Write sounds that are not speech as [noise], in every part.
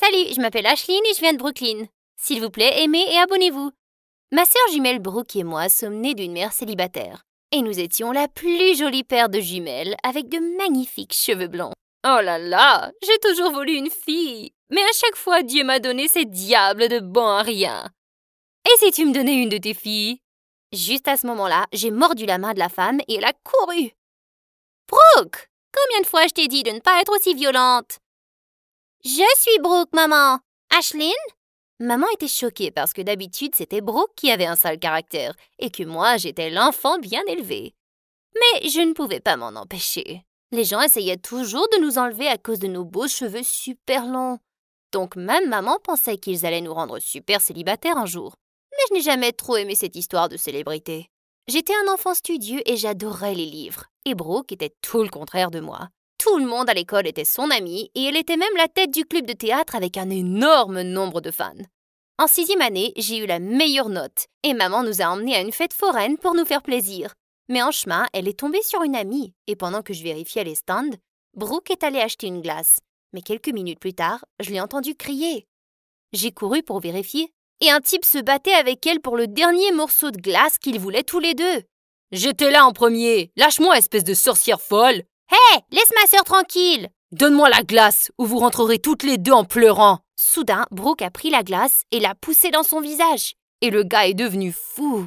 Salut, je m'appelle Ashlyn et je viens de Brooklyn. S'il vous plaît, aimez et abonnez-vous. Ma sœur jumelle Brooke et moi sommes nées d'une mère célibataire. Et nous étions la plus jolie paire de jumelles avec de magnifiques cheveux blancs. Oh là là, j'ai toujours voulu une fille. Mais à chaque fois, Dieu m'a donné ces diables de bons à rien. Et si tu me donnais une de tes filles Juste à ce moment-là, j'ai mordu la main de la femme et elle a couru. Brooke Combien de fois je t'ai dit de ne pas être aussi violente je suis Brooke, maman Ashlyn Maman était choquée parce que d'habitude c'était Brooke qui avait un sale caractère et que moi j'étais l'enfant bien élevé. Mais je ne pouvais pas m'en empêcher. Les gens essayaient toujours de nous enlever à cause de nos beaux cheveux super longs. Donc même maman pensait qu'ils allaient nous rendre super célibataires un jour. Mais je n'ai jamais trop aimé cette histoire de célébrité. J'étais un enfant studieux et j'adorais les livres, et Brooke était tout le contraire de moi. Tout le monde à l'école était son ami et elle était même la tête du club de théâtre avec un énorme nombre de fans. En sixième année, j'ai eu la meilleure note et maman nous a emmenés à une fête foraine pour nous faire plaisir. Mais en chemin, elle est tombée sur une amie et pendant que je vérifiais les stands, Brooke est allée acheter une glace. Mais quelques minutes plus tard, je l'ai entendue crier. J'ai couru pour vérifier et un type se battait avec elle pour le dernier morceau de glace qu'ils voulaient tous les deux. J'étais là en premier. Lâche-moi, espèce de sorcière folle. Hé, laisse ma sœur tranquille Donne-moi la glace, ou vous rentrerez toutes les deux en pleurant Soudain, Brooke a pris la glace et l'a poussée dans son visage. Et le gars est devenu fou.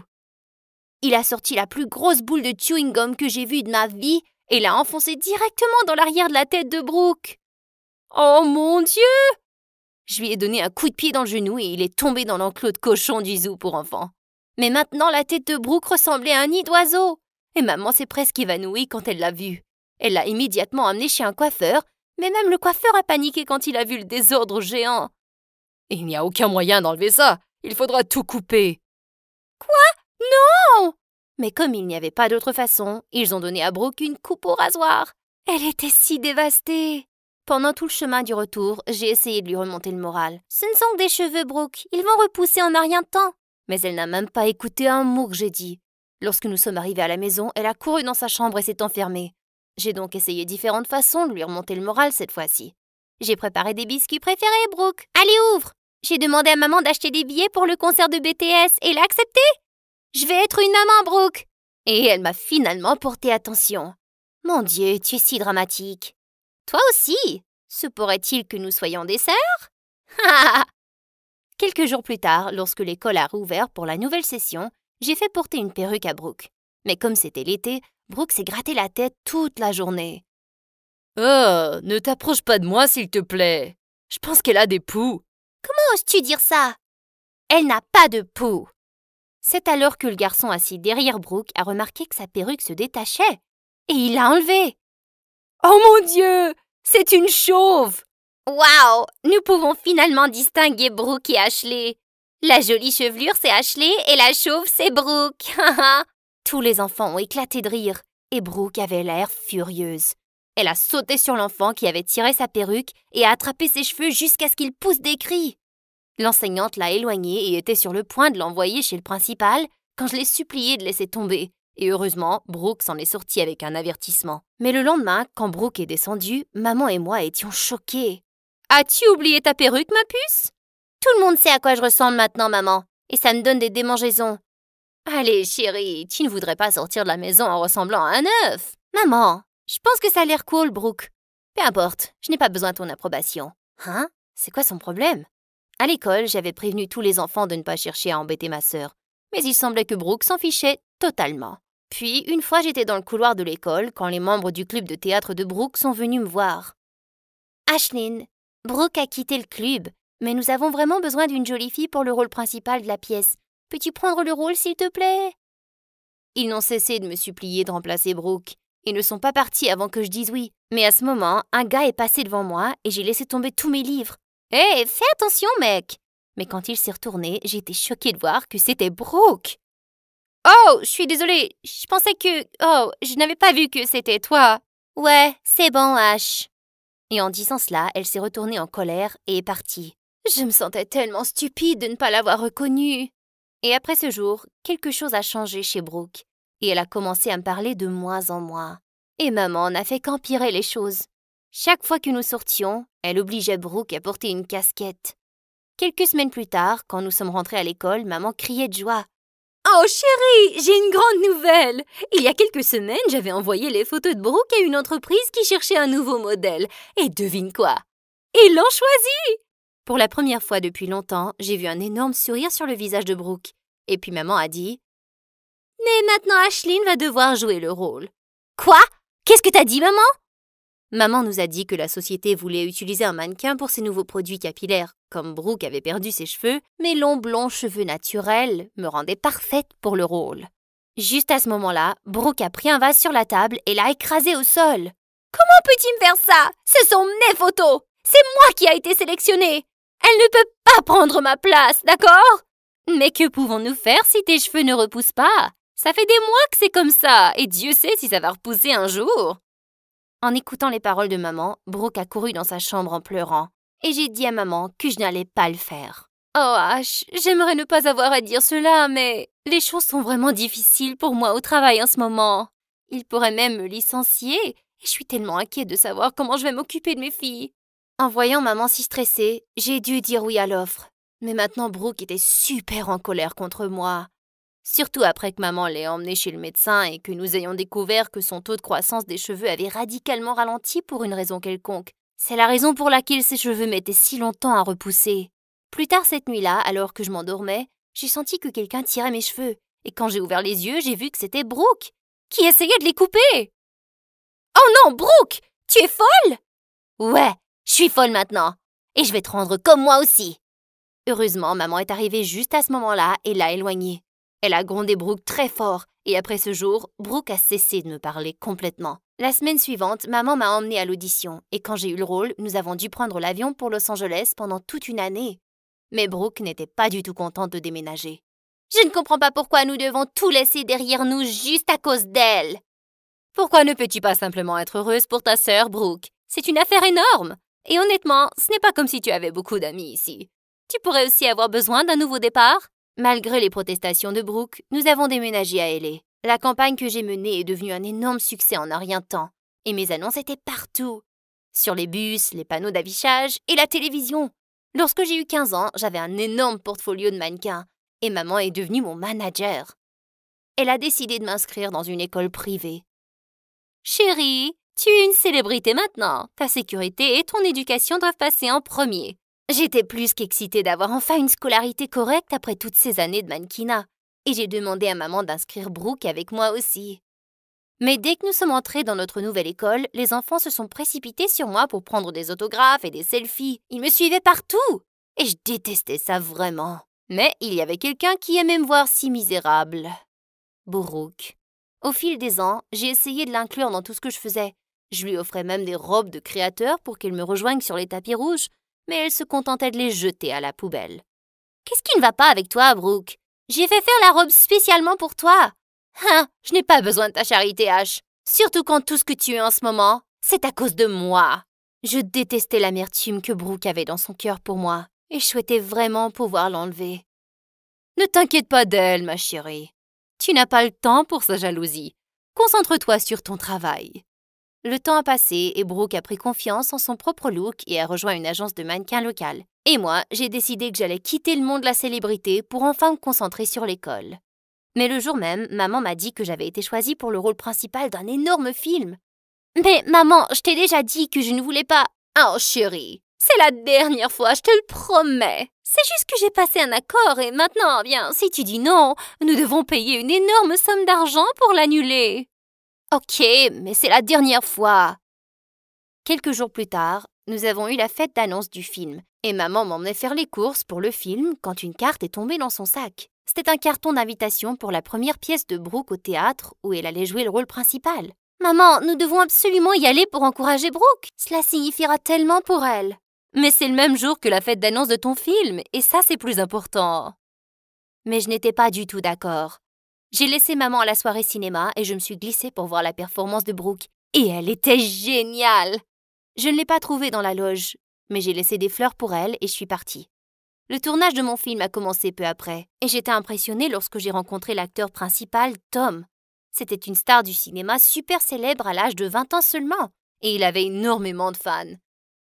Il a sorti la plus grosse boule de chewing-gum que j'ai vue de ma vie et l'a enfoncée directement dans l'arrière de la tête de Brooke. Oh mon Dieu Je lui ai donné un coup de pied dans le genou et il est tombé dans l'enclos de cochon du zoo pour enfants. Mais maintenant, la tête de Brooke ressemblait à un nid d'oiseau. Et maman s'est presque évanouie quand elle l'a vue. Elle l'a immédiatement amené chez un coiffeur, mais même le coiffeur a paniqué quand il a vu le désordre géant. Il n'y a aucun moyen d'enlever ça. Il faudra tout couper. Quoi Non Mais comme il n'y avait pas d'autre façon, ils ont donné à Brooke une coupe au rasoir. Elle était si dévastée. Pendant tout le chemin du retour, j'ai essayé de lui remonter le moral. Ce ne sont que des cheveux, Brooke. Ils vont repousser en un rien de temps. Mais elle n'a même pas écouté un mot que j'ai dit. Lorsque nous sommes arrivés à la maison, elle a couru dans sa chambre et s'est enfermée. J'ai donc essayé différentes façons de lui remonter le moral cette fois-ci. J'ai préparé des biscuits préférés, Brooke. Allez, ouvre J'ai demandé à maman d'acheter des billets pour le concert de BTS et elle accepté Je vais être une maman, Brooke Et elle m'a finalement porté attention. Mon Dieu, tu es si dramatique. Toi aussi Se pourrait-il que nous soyons des sœurs Quelques jours plus tard, lorsque l'école a rouvert pour la nouvelle session, j'ai fait porter une perruque à Brooke. Mais comme c'était l'été, Brooke s'est gratté la tête toute la journée. Oh, ne t'approche pas de moi, s'il te plaît. Je pense qu'elle a des poux. Comment oses-tu dire ça Elle n'a pas de poux. C'est alors que le garçon assis derrière Brooke a remarqué que sa perruque se détachait et il l'a enlevée. Oh mon Dieu C'est une chauve Waouh Nous pouvons finalement distinguer Brooke et Ashley. La jolie chevelure, c'est Ashley et la chauve, c'est Brooke. [laughs] Tous les enfants ont éclaté de rire, et Brooke avait l'air furieuse. Elle a sauté sur l'enfant qui avait tiré sa perruque et a attrapé ses cheveux jusqu'à ce qu'il pousse des cris. L'enseignante l'a éloignée et était sur le point de l'envoyer chez le principal quand je l'ai supplié de laisser tomber. Et heureusement, Brooke s'en est sortie avec un avertissement. Mais le lendemain, quand Brooke est descendue, maman et moi étions choqués. As-tu oublié ta perruque, ma puce Tout le monde sait à quoi je ressemble maintenant, maman. Et ça me donne des démangeaisons. Allez, chérie, tu ne voudrais pas sortir de la maison en ressemblant à un œuf Maman, je pense que ça a l'air cool, Brooke. Peu importe, je n'ai pas besoin de ton approbation. Hein C'est quoi son problème À l'école, j'avais prévenu tous les enfants de ne pas chercher à embêter ma sœur. Mais il semblait que Brooke s'en fichait totalement. Puis, une fois, j'étais dans le couloir de l'école quand les membres du club de théâtre de Brooke sont venus me voir. Ashlyn, Brooke a quitté le club, mais nous avons vraiment besoin d'une jolie fille pour le rôle principal de la pièce. Peux-tu prendre le rôle, s'il te plaît Ils n'ont cessé de me supplier de remplacer Brooke. Ils ne sont pas partis avant que je dise oui. Mais à ce moment, un gars est passé devant moi et j'ai laissé tomber tous mes livres. Hé, fais attention, mec Mais quand il s'est retourné, j'étais choquée de voir que c'était Brooke. Oh, je suis désolée, je pensais que... Oh, je n'avais pas vu que c'était toi. Ouais, c'est bon, H. Et en disant cela, elle s'est retournée en colère et est partie. Je me sentais tellement stupide de ne pas l'avoir reconnue. Et après ce jour, quelque chose a changé chez Brooke, et elle a commencé à me parler de moins en moins. Et maman n'a fait qu'empirer les choses. Chaque fois que nous sortions, elle obligeait Brooke à porter une casquette. Quelques semaines plus tard, quand nous sommes rentrés à l'école, maman criait de joie. Oh chérie, j'ai une grande nouvelle. Il y a quelques semaines, j'avais envoyé les photos de Brooke à une entreprise qui cherchait un nouveau modèle. Et devine quoi Ils l'ont choisi pour la première fois depuis longtemps, j'ai vu un énorme sourire sur le visage de Brooke. Et puis maman a dit Mais maintenant Ashlyn va devoir jouer le rôle. Quoi Qu'est-ce que t'as dit, maman Maman nous a dit que la société voulait utiliser un mannequin pour ses nouveaux produits capillaires. Comme Brooke avait perdu ses cheveux, mes longs blonds cheveux naturels me rendaient parfaite pour le rôle. Juste à ce moment-là, Brooke a pris un vase sur la table et l'a écrasé au sol. Comment peux-tu me faire ça Ce sont mes photos C'est moi qui ai été sélectionnée elle ne peut pas prendre ma place, d'accord Mais que pouvons-nous faire si tes cheveux ne repoussent pas Ça fait des mois que c'est comme ça, et Dieu sait si ça va repousser un jour. En écoutant les paroles de maman, Brooke a couru dans sa chambre en pleurant, et j'ai dit à maman que je n'allais pas le faire. Oh j'aimerais ne pas avoir à dire cela, mais les choses sont vraiment difficiles pour moi au travail en ce moment. Il pourrait même me licencier, et je suis tellement inquiète de savoir comment je vais m'occuper de mes filles. En voyant maman si stressée, j'ai dû dire oui à l'offre. Mais maintenant, Brooke était super en colère contre moi. Surtout après que maman l'ait emmenée chez le médecin et que nous ayons découvert que son taux de croissance des cheveux avait radicalement ralenti pour une raison quelconque. C'est la raison pour laquelle ses cheveux mettaient si longtemps à repousser. Plus tard cette nuit-là, alors que je m'endormais, j'ai senti que quelqu'un tirait mes cheveux. Et quand j'ai ouvert les yeux, j'ai vu que c'était Brooke, qui essayait de les couper. Oh non, Brooke Tu es folle Ouais, je suis folle maintenant Et je vais te rendre comme moi aussi Heureusement, maman est arrivée juste à ce moment-là et l'a éloignée. Elle a grondé Brooke très fort, et après ce jour, Brooke a cessé de me parler complètement. La semaine suivante, maman m'a emmenée à l'audition, et quand j'ai eu le rôle, nous avons dû prendre l'avion pour Los Angeles pendant toute une année. Mais Brooke n'était pas du tout contente de déménager. Je ne comprends pas pourquoi nous devons tout laisser derrière nous juste à cause d'elle. Pourquoi ne peux-tu pas simplement être heureuse pour ta sœur, Brooke C'est une affaire énorme. Et honnêtement, ce n'est pas comme si tu avais beaucoup d'amis ici. Tu pourrais aussi avoir besoin d'un nouveau départ Malgré les protestations de Brooke, nous avons déménagé à LA. La campagne que j'ai menée est devenue un énorme succès en un rien de temps. Et mes annonces étaient partout. Sur les bus, les panneaux d'affichage et la télévision. Lorsque j'ai eu 15 ans, j'avais un énorme portfolio de mannequins. Et maman est devenue mon manager. Elle a décidé de m'inscrire dans une école privée. Chérie, tu es une célébrité maintenant. Ta sécurité et ton éducation doivent passer en premier. J'étais plus qu'excitée d'avoir enfin une scolarité correcte après toutes ces années de mannequinat. Et j'ai demandé à maman d'inscrire Brooke avec moi aussi. Mais dès que nous sommes entrés dans notre nouvelle école, les enfants se sont précipités sur moi pour prendre des autographes et des selfies. Ils me suivaient partout. Et je détestais ça vraiment. Mais il y avait quelqu'un qui aimait me voir si misérable. Brooke. Au fil des ans, j'ai essayé de l'inclure dans tout ce que je faisais, je lui offrais même des robes de créateur pour qu'elle me rejoigne sur les tapis rouges, mais elle se contentait de les jeter à la poubelle. Qu'est-ce qui ne va pas avec toi, Brooke J'ai fait faire la robe spécialement pour toi. Hein, je n'ai pas besoin de ta charité, H. Surtout quand tout ce que tu es en ce moment, c'est à cause de moi. Je détestais l'amertume que Brooke avait dans son cœur pour moi, et je souhaitais vraiment pouvoir l'enlever. Ne t'inquiète pas d'elle, ma chérie. Tu n'as pas le temps pour sa jalousie. Concentre-toi sur ton travail. Le temps a passé et Brooke a pris confiance en son propre look et a rejoint une agence de mannequins locale. Et moi, j'ai décidé que j'allais quitter le monde de la célébrité pour enfin me concentrer sur l'école. Mais le jour même, maman m'a dit que j'avais été choisie pour le rôle principal d'un énorme film. Mais maman, je t'ai déjà dit que je ne voulais pas. Oh chérie, c'est la dernière fois, je te le promets. C'est juste que j'ai passé un accord et maintenant, bien, si tu dis non, nous devons payer une énorme somme d'argent pour l'annuler. Ok, mais c'est la dernière fois. Quelques jours plus tard, nous avons eu la fête d'annonce du film, et maman m'emmenait faire les courses pour le film quand une carte est tombée dans son sac. C'était un carton d'invitation pour la première pièce de Brooke au théâtre où elle allait jouer le rôle principal. Maman, nous devons absolument y aller pour encourager Brooke. Cela signifiera tellement pour elle. Mais c'est le même jour que la fête d'annonce de ton film, et ça c'est plus important. Mais je n'étais pas du tout d'accord. J'ai laissé maman à la soirée cinéma et je me suis glissée pour voir la performance de Brooke. Et elle était géniale Je ne l'ai pas trouvée dans la loge, mais j'ai laissé des fleurs pour elle et je suis partie. Le tournage de mon film a commencé peu après, et j'étais impressionnée lorsque j'ai rencontré l'acteur principal, Tom. C'était une star du cinéma super célèbre à l'âge de 20 ans seulement, et il avait énormément de fans.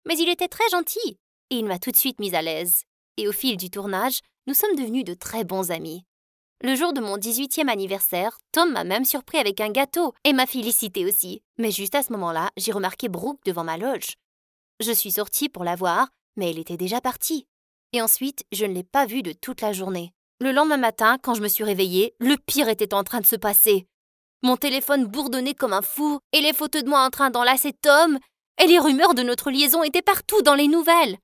Mais il était très gentil, et il m'a tout de suite mise à l'aise. Et au fil du tournage, nous sommes devenus de très bons amis. Le jour de mon 18e anniversaire, Tom m'a même surpris avec un gâteau et m'a félicité aussi. Mais juste à ce moment-là, j'ai remarqué Brooke devant ma loge. Je suis sortie pour la voir, mais elle était déjà partie. Et ensuite, je ne l'ai pas vue de toute la journée. Le lendemain matin, quand je me suis réveillée, le pire était en train de se passer. Mon téléphone bourdonnait comme un fou, et les photos de moi en train d'enlacer Tom, et les rumeurs de notre liaison étaient partout dans les nouvelles.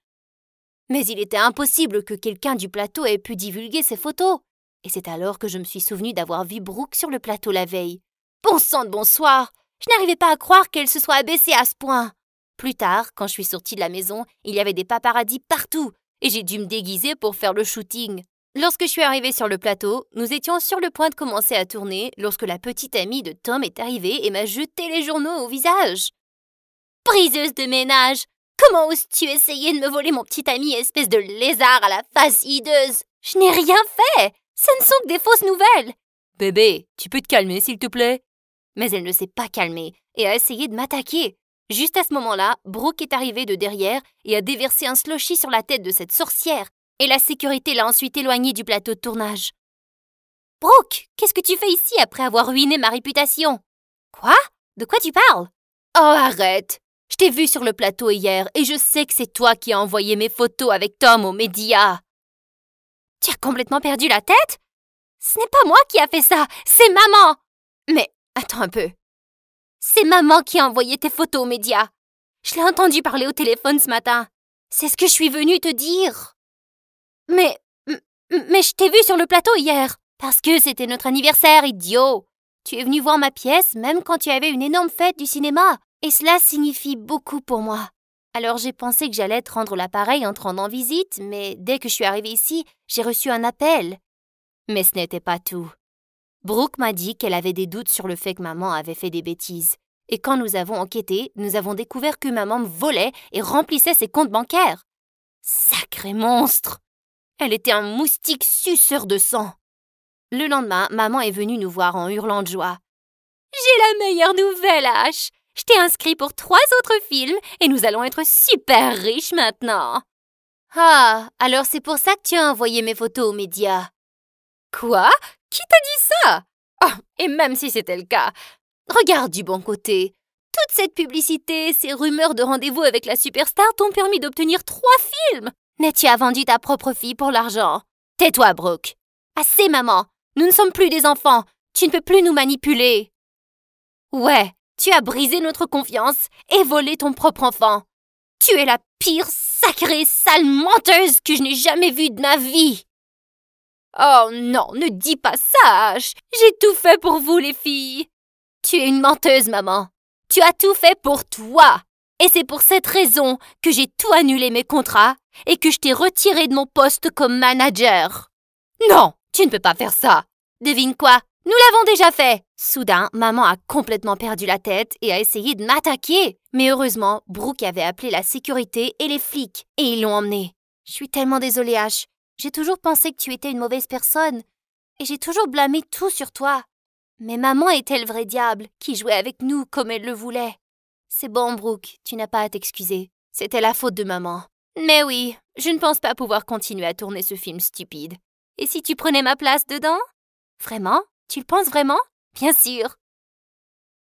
Mais il était impossible que quelqu'un du plateau ait pu divulguer ces photos. Et c'est alors que je me suis souvenu d'avoir vu Brooke sur le plateau la veille. Bon sang de bonsoir Je n'arrivais pas à croire qu'elle se soit abaissée à ce point Plus tard, quand je suis sortie de la maison, il y avait des paparazzis partout et j'ai dû me déguiser pour faire le shooting. Lorsque je suis arrivée sur le plateau, nous étions sur le point de commencer à tourner lorsque la petite amie de Tom est arrivée et m'a jeté les journaux au visage. Briseuse de ménage Comment oses-tu essayer de me voler mon petit ami, espèce de lézard à la face hideuse Je n'ai rien fait ce ne sont que des fausses nouvelles Bébé, tu peux te calmer, s'il te plaît Mais elle ne s'est pas calmée et a essayé de m'attaquer. Juste à ce moment-là, Brooke est arrivé de derrière et a déversé un sloshy sur la tête de cette sorcière, et la sécurité l'a ensuite éloignée du plateau de tournage. Brooke, qu'est-ce que tu fais ici après avoir ruiné ma réputation Quoi De quoi tu parles Oh, arrête Je t'ai vu sur le plateau hier et je sais que c'est toi qui as envoyé mes photos avec Tom aux médias. Tu as complètement perdu la tête Ce n'est pas moi qui a fait ça, c'est maman Mais attends un peu. C'est maman qui a envoyé tes photos aux médias. Je l'ai entendu parler au téléphone ce matin. C'est ce que je suis venue te dire. Mais... Mais je t'ai vu sur le plateau hier. Parce que c'était notre anniversaire, idiot. Tu es venu voir ma pièce même quand tu avais une énorme fête du cinéma. Et cela signifie beaucoup pour moi. Alors j'ai pensé que j'allais te rendre l'appareil en te rendant visite, mais dès que je suis arrivée ici, j'ai reçu un appel. Mais ce n'était pas tout. Brooke m'a dit qu'elle avait des doutes sur le fait que maman avait fait des bêtises. Et quand nous avons enquêté, nous avons découvert que maman volait et remplissait ses comptes bancaires. Sacré monstre Elle était un moustique suceur de sang. Le lendemain, maman est venue nous voir en hurlant de joie. J'ai la meilleure nouvelle, Ash je t'ai inscrit pour trois autres films et nous allons être super riches maintenant. Ah, alors c'est pour ça que tu as envoyé mes photos aux médias. Quoi Qui t'a dit ça oh, Et même si c'était le cas, regarde du bon côté. Toute cette publicité, ces rumeurs de rendez-vous avec la superstar t'ont permis d'obtenir trois films. Mais tu as vendu ta propre fille pour l'argent. Tais-toi, Brooke. Assez, maman. Nous ne sommes plus des enfants. Tu ne peux plus nous manipuler. Ouais, tu as brisé notre confiance et volé ton propre enfant. Tu es la pire sacrée sale menteuse que je n'ai jamais vue de ma vie. Oh non, ne dis pas ça, J'ai tout fait pour vous, les filles. Tu es une menteuse, maman. Tu as tout fait pour toi. Et c'est pour cette raison que j'ai tout annulé mes contrats et que je t'ai retirée de mon poste comme manager. Non, tu ne peux pas faire ça. Devine quoi nous l'avons déjà fait Soudain, maman a complètement perdu la tête et a essayé de m'attaquer. Mais heureusement, Brooke avait appelé la sécurité et les flics, et ils l'ont emmené. Je suis tellement désolée, h, J'ai toujours pensé que tu étais une mauvaise personne, et j'ai toujours blâmé tout sur toi. Mais maman était le vrai diable, qui jouait avec nous comme elle le voulait. C'est bon, Brooke, tu n'as pas à t'excuser. C'était la faute de maman. Mais oui, je ne pense pas pouvoir continuer à tourner ce film stupide. Et si tu prenais ma place dedans Vraiment tu le penses vraiment Bien sûr